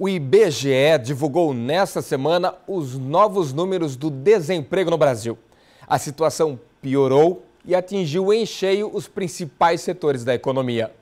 O IBGE divulgou nesta semana os novos números do desemprego no Brasil. A situação piorou e atingiu em cheio os principais setores da economia.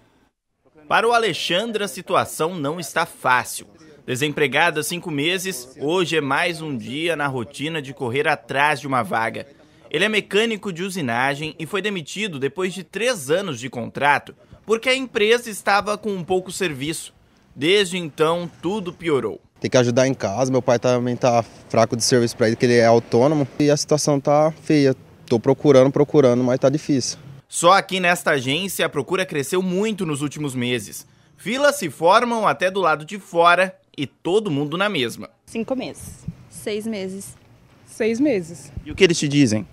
Para o Alexandre, a situação não está fácil. Desempregado há cinco meses, hoje é mais um dia na rotina de correr atrás de uma vaga. Ele é mecânico de usinagem e foi demitido depois de três anos de contrato porque a empresa estava com um pouco serviço. Desde então, tudo piorou. Tem que ajudar em casa, meu pai também tá fraco de serviço para ele, que ele é autônomo. E a situação tá feia. Tô procurando, procurando, mas tá difícil. Só aqui nesta agência a procura cresceu muito nos últimos meses. Filas se formam até do lado de fora e todo mundo na mesma. Cinco meses. Seis meses. Seis meses. E o que eles te dizem?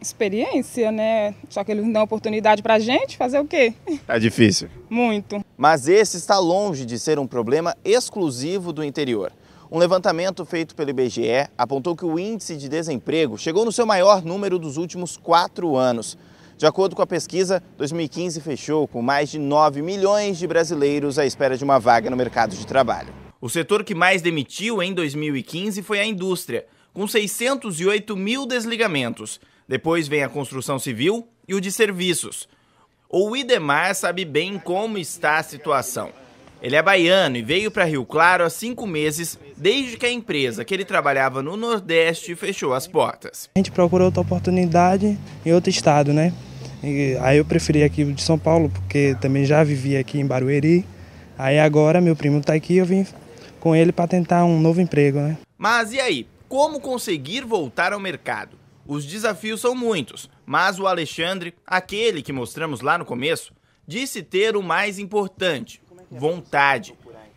experiência, né? Só que eles não dão oportunidade pra gente, fazer o quê? Tá difícil. Muito. Mas esse está longe de ser um problema exclusivo do interior. Um levantamento feito pelo IBGE apontou que o índice de desemprego chegou no seu maior número dos últimos quatro anos. De acordo com a pesquisa, 2015 fechou com mais de 9 milhões de brasileiros à espera de uma vaga no mercado de trabalho. O setor que mais demitiu em 2015 foi a indústria, com 608 mil desligamentos. Depois vem a construção civil e o de serviços, o Idemar sabe bem como está a situação. Ele é baiano e veio para Rio Claro há cinco meses, desde que a empresa que ele trabalhava no Nordeste fechou as portas. A gente procurou outra oportunidade em outro estado, né? E aí eu preferi aqui de São Paulo, porque também já vivia aqui em Barueri. Aí agora meu primo está aqui, eu vim com ele para tentar um novo emprego, né? Mas e aí? Como conseguir voltar ao mercado? Os desafios são muitos, mas o Alexandre, aquele que mostramos lá no começo, disse ter o mais importante: vontade.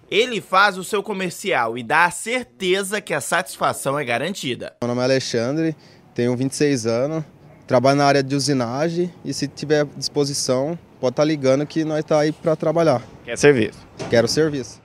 Ele faz o seu comercial e dá a certeza que a satisfação é garantida. Meu nome é Alexandre, tenho 26 anos, trabalho na área de usinagem e se tiver disposição, pode estar tá ligando que nós tá aí para trabalhar. Quer serviço? Quero serviço.